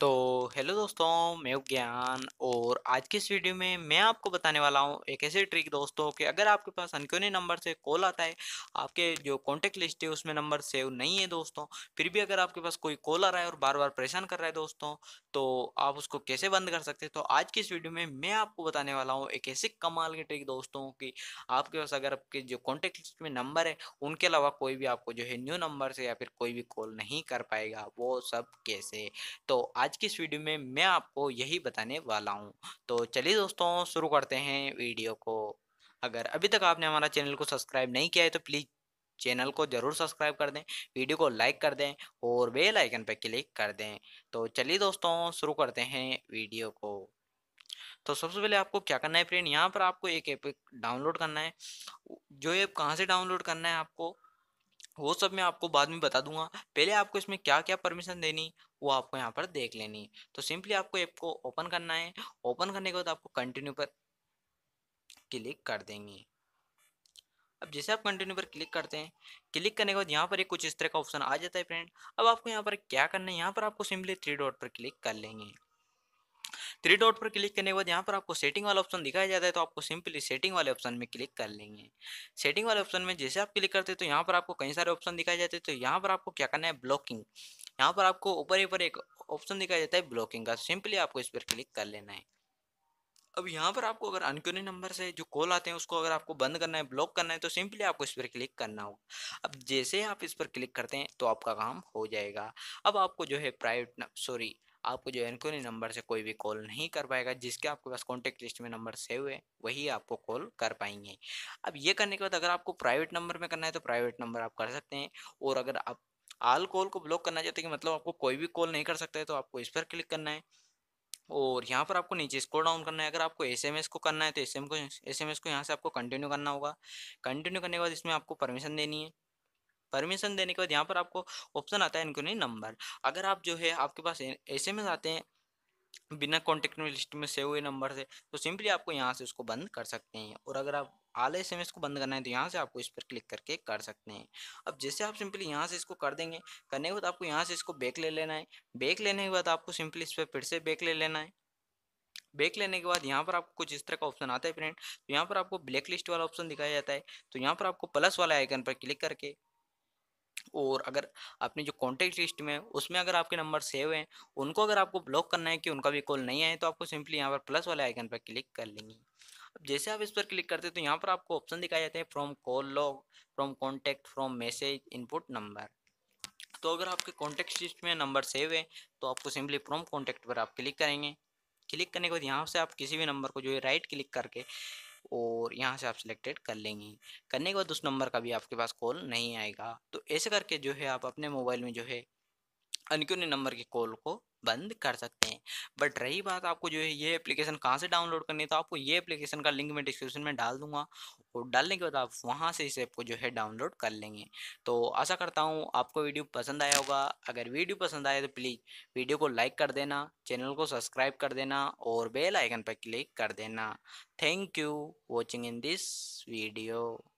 तो हेलो दोस्तों मैं ज्ञान और आज की इस वीडियो में मैं आपको बताने वाला हूं एक ऐसी ट्रिक दोस्तों कि अगर आपके पास अनक्योनी नंबर से कॉल आता है आपके जो कॉन्टेक्ट लिस्ट है उसमें नंबर सेव नहीं है दोस्तों फिर भी अगर आपके पास कोई कॉल आ रहा है और बार बार परेशान कर रहा है दोस्तों तो आप उसको कैसे बंद कर सकते तो आज की इस वीडियो में मैं आपको बताने वाला हूँ एक ऐसी कमाल की ट्रिक दोस्तों की आपके पास अगर आपके जो कॉन्टेक्ट लिस्ट में नंबर है उनके अलावा कोई भी आपको जो है न्यू नंबर से या फिर कोई भी कॉल नहीं कर पाएगा वो सब कैसे तो आज आज की इस वीडियो में मैं आपको यही बताने वाला हूँ तो चलिए दोस्तों शुरू करते हैं वीडियो को अगर अभी तक आपने हमारा चैनल को सब्सक्राइब नहीं किया है तो प्लीज़ चैनल को ज़रूर सब्सक्राइब कर दें वीडियो को लाइक कर दें और बेल आइकन पर क्लिक कर दें तो चलिए दोस्तों शुरू करते हैं वीडियो को तो सबसे पहले आपको क्या करना है फ्रेंड यहाँ पर आपको एक ऐप डाउनलोड करना है जो ऐप कहाँ से डाउनलोड करना है आपको वो सब मैं आपको बाद में बता दूंगा पहले आपको इसमें क्या क्या परमिशन देनी वो आपको यहाँ पर देख लेनी तो सिंपली आपको ऐप को ओपन करना है ओपन करने के बाद आपको कंटिन्यू पर क्लिक कर देंगे अब जैसे आप कंटिन्यू पर क्लिक करते हैं क्लिक करने के बाद यहाँ पर एक कुछ इस तरह का ऑप्शन आ जाता है फ्रेंड अब आपको यहाँ पर क्या करना है यहाँ पर आपको सिंपली थ्री डॉट पर क्लिक कर लेंगे थ्री डॉट पर क्लिक करने के बाद यहाँ पर आपको सेटिंग वाला ऑप्शन दिखाया जाता है तो आपको सिंपली सेटिंग वाले ऑप्शन में क्लिक कर लेंगे सेटिंग वाले ऑप्शन में जैसे आप क्लिक करते हैं तो यहाँ पर आपको कई सारे ऑप्शन दिखाए जाते हैं तो यहाँ पर आपको क्या करना है ब्लॉकिंग यहाँ पर आपको ऊपर ऊपर एक ऑप्शन दिखाया जाता है ब्लॉकिंग का सिंपली आपको इस पर क्लिक कर लेना है अब यहाँ पर आपको अगर अनक्यूनी नंबर से जो कॉल आते हैं उसको अगर आपको बंद करना है ब्लॉक करना है तो सिंपली आपको इस पर क्लिक करना होगा अब जैसे आप इस पर क्लिक करते हैं तो आपका काम हो जाएगा अब आपको जो है प्राइवेट सॉरी आपको जो एनकोनी नंबर से कोई भी कॉल नहीं कर पाएगा जिसके आपके पास कॉन्टेक्ट लिस्ट में नंबर सेव है वही आपको कॉल कर पाएंगे अब ये करने के बाद अगर आपको प्राइवेट नंबर में करना है तो प्राइवेट नंबर आप कर सकते हैं और अगर आप आल कॉल को ब्लॉक करना चाहते हैं कि मतलब आपको कोई भी कॉल नहीं कर सकता तो आपको इस पर क्लिक करना है और यहाँ पर आपको नीचे स्कोर डाउन करना है अगर आपको एसएमएस को करना है तो एस को एसएमएस को यहाँ से आपको कंटिन्यू करना होगा कंटिन्यू करने के बाद इसमें आपको परमिशन देनी है परमिशन देने के बाद यहाँ पर आपको ऑप्शन आता है इनक्वायरी नंबर अगर आप जो है आपके पास एस एम एस आते हैं बिना कॉन्टेक्ट में लिस्ट में सेव हुए नंबर से तो सिंपली आपको यहाँ से उसको बंद कर सकते हैं और अगर आप आले एस एम एस को बंद करना है तो यहाँ से आपको इस पर क्लिक करके कर सकते हैं अब जैसे आप सिंपली यहाँ से इसको कर देंगे करने के बाद आपको यहाँ से इसको बैक ले लेना है बैक लेने के बाद आपको सिंपली इस पर फिर से बैक ले लेना है बैक लेने के बाद यहाँ पर आपको कुछ इस तरह का ऑप्शन आता है फ्रेंड तो यहाँ पर आपको ब्लैक लिस्ट वाला ऑप्शन दिखाया जाता है तो यहाँ पर आपको प्लस वाला आइकन पर क्लिक करके और अगर अपनी जो कॉन्टेक्ट लिस्ट में उसमें अगर आपके नंबर सेव हैं उनको अगर आपको ब्लॉक करना है कि उनका भी कॉल नहीं आए तो आपको सिंपली यहाँ पर प्लस वाले आइकन पर क्लिक कर लेंगे अब जैसे आप इस पर क्लिक करते हैं तो यहाँ पर आपको ऑप्शन दिखाए जाते हैं from call log from contact from message input number तो अगर आपके कॉन्टैक्ट लिस्ट में नंबर सेव है तो आपको सिंपली फ्रॉम कॉन्टैक्ट पर आप क्लिक करेंगे क्लिक करने के बाद यहाँ से आप किसी भी नंबर को जो है राइट क्लिक करके और यहाँ से आप सिलेक्टेड कर लेंगी करने के बाद उस नंबर का भी आपके पास कॉल नहीं आएगा तो ऐसे करके जो है आप अपने मोबाइल में जो है अनक्यूने नंबर के कॉल को बंद कर सकते हैं बट रही बात आपको जो है ये एप्लीकेशन कहाँ से डाउनलोड करनी है तो आपको ये एप्लीकेशन का लिंक मैं डिस्क्रिप्शन में डाल दूंगा और डालने के बाद आप वहाँ से इस ऐप को जो है डाउनलोड कर लेंगे तो आशा करता हूँ आपको वीडियो पसंद आया होगा अगर वीडियो पसंद आए तो प्लीज़ वीडियो को लाइक कर देना चैनल को सब्सक्राइब कर देना और बेल आइकन पर क्लिक कर देना thank you watching in this video